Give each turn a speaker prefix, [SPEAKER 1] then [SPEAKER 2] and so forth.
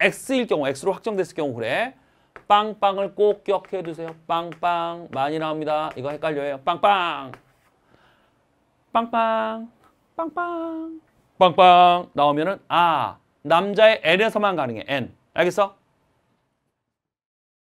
[SPEAKER 1] x일 경우, x로 확정됐을 경우 그래. 빵빵을 꼭 기억해 두세요. 빵빵 많이 나옵니다. 이거 헷갈려요. 빵빵. 빵빵.
[SPEAKER 2] 빵빵.
[SPEAKER 1] 빵빵 나오면은 아, 남자의 n에서만 가능해. n. 알겠어?